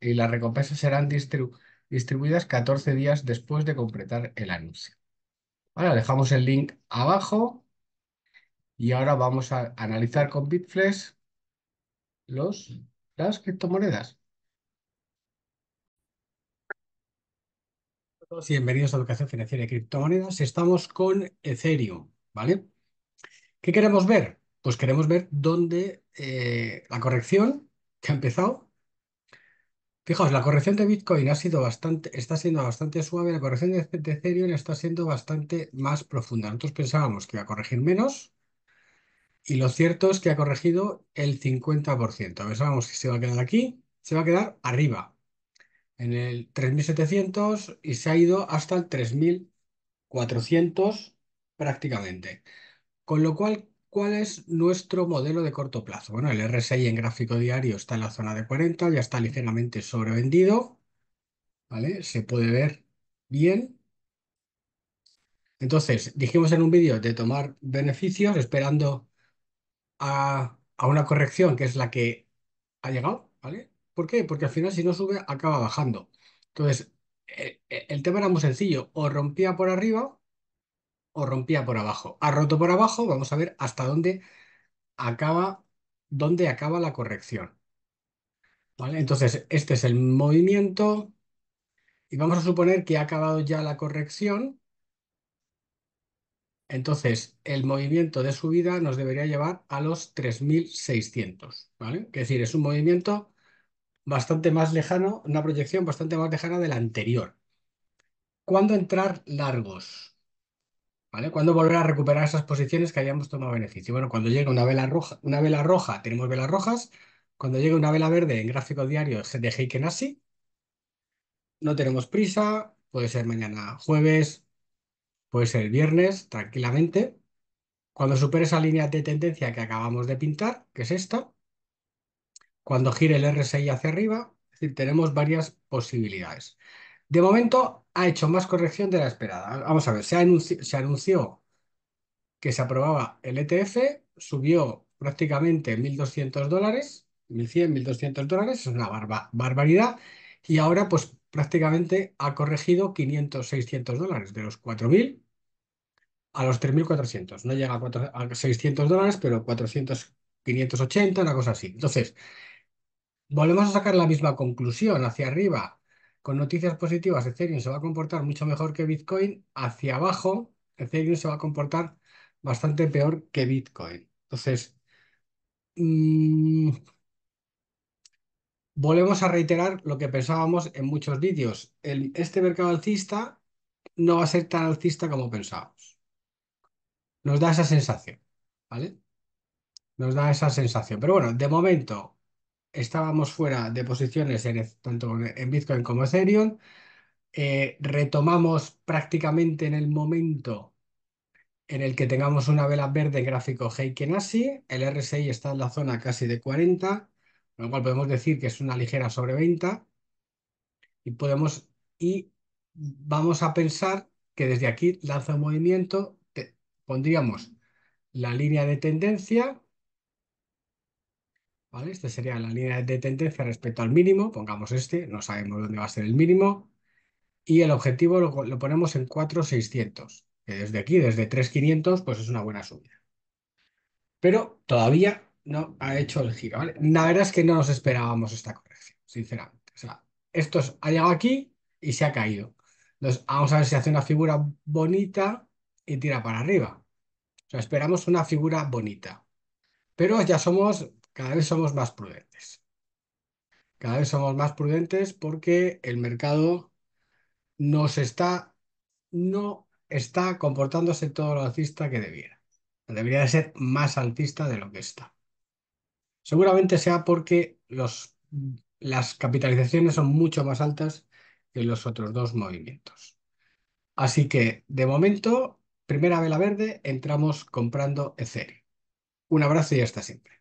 Y las recompensas serán distribuidas 14 días después de completar el anuncio. Ahora dejamos el link abajo y ahora vamos a analizar con Bitflex los, las criptomonedas. y bienvenidos a Educación Financiera y Criptomonedas. Estamos con Ethereum, ¿vale? ¿Qué queremos ver? Pues queremos ver dónde eh, la corrección que ha empezado Fijaos, la corrección de Bitcoin ha sido bastante, está siendo bastante suave, la corrección de, Ethereum está siendo bastante más profunda. Nosotros pensábamos que iba a corregir menos y lo cierto es que ha corregido el 50%. Pensábamos que se va a quedar aquí, se va a quedar arriba, en el 3.700 y se ha ido hasta el 3.400 prácticamente. Con lo cual, ¿Cuál es nuestro modelo de corto plazo? Bueno, el RSI en gráfico diario está en la zona de 40, ya está ligeramente sobrevendido, ¿vale? Se puede ver bien. Entonces, dijimos en un vídeo de tomar beneficios esperando a, una corrección que es la que ha llegado, ¿vale? ¿Por qué? Porque al final si no sube acaba bajando. Entonces, eh, eh, el tema era muy sencillo, o rompía por arriba o rompía por abajo. Ha roto por abajo, vamos a ver hasta dónde acaba, dónde acaba la corrección. ¿Vale? Entonces, este es el movimiento y vamos a suponer que ha acabado ya la corrección. Entonces, el movimiento de subida nos debería llevar a los 3.600, ¿vale? Es decir, es un movimiento bastante más lejano, una proyección bastante más lejana de la anterior. ¿Cuándo entrar largos? ¿Cuándo volver a recuperar esas posiciones que hayamos tomado beneficio? Bueno, cuando llega una vela roja, una vela roja, tenemos velas rojas. Cuando llega una vela verde en gráfico diario de Heiken así no tenemos prisa, puede ser mañana jueves, puede ser viernes, tranquilamente. Cuando supere esa línea de tendencia que acabamos de pintar, que es esta, cuando gire el RSI hacia arriba, es decir, tenemos varias posibilidades. De momento ha hecho más corrección de la esperada. Vamos a ver, se, anunció, que se aprobaba el ETF, subió prácticamente 1.200 dólares, 1.100, 1.200 dólares, es una barbaridad, y ahora pues prácticamente ha corregido 500, 600 dólares, de los 4.000 a los 3.400. No llega a 600 dólares, pero 400, 580, una cosa así. Entonces, volvemos a sacar la misma conclusión hacia arriba con noticias positivas, Ethereum se va a comportar mucho mejor que Bitcoin, hacia abajo, Ethereum se va a comportar bastante peor que Bitcoin. Entonces, mm, volvemos a reiterar lo que pensábamos en muchos vídeos. este mercado alcista no va a ser tan alcista como pensábamos. Nos da esa sensación, ¿vale? Nos da esa sensación. Pero bueno, de momento, estábamos fuera de posiciones en, tanto en Bitcoin como Ethereum. Eh, retomamos prácticamente en el momento en el que tengamos una vela verde gráfico así El RSI está en la zona casi de 40, con lo cual podemos decir que es una ligera sobreventa. Y podemos y vamos a pensar que desde aquí lanza un movimiento, pondríamos la línea de tendencia ¿vale? Esta sería la línea de tendencia respecto al mínimo, pongamos este, no sabemos dónde va a ser el mínimo, y el objetivo lo, ponemos en 4,600, que desde aquí, desde 3,500, pues es una buena subida. Pero todavía no ha hecho el giro, La verdad es que no nos esperábamos esta corrección, sinceramente. O esto ha llegado aquí y se ha caído. Entonces, vamos a ver si hace una figura bonita y tira para arriba. O sea, esperamos una figura bonita. Pero ya somos cada vez somos más prudentes. Cada vez somos más prudentes porque el mercado no está comportándose todo lo alcista que debiera. Debería de ser más altista de lo que está. Seguramente sea porque las capitalizaciones son mucho más altas que los otros dos movimientos. Así que, de momento, primera vela verde, entramos comprando Ethereum. Un abrazo y hasta siempre.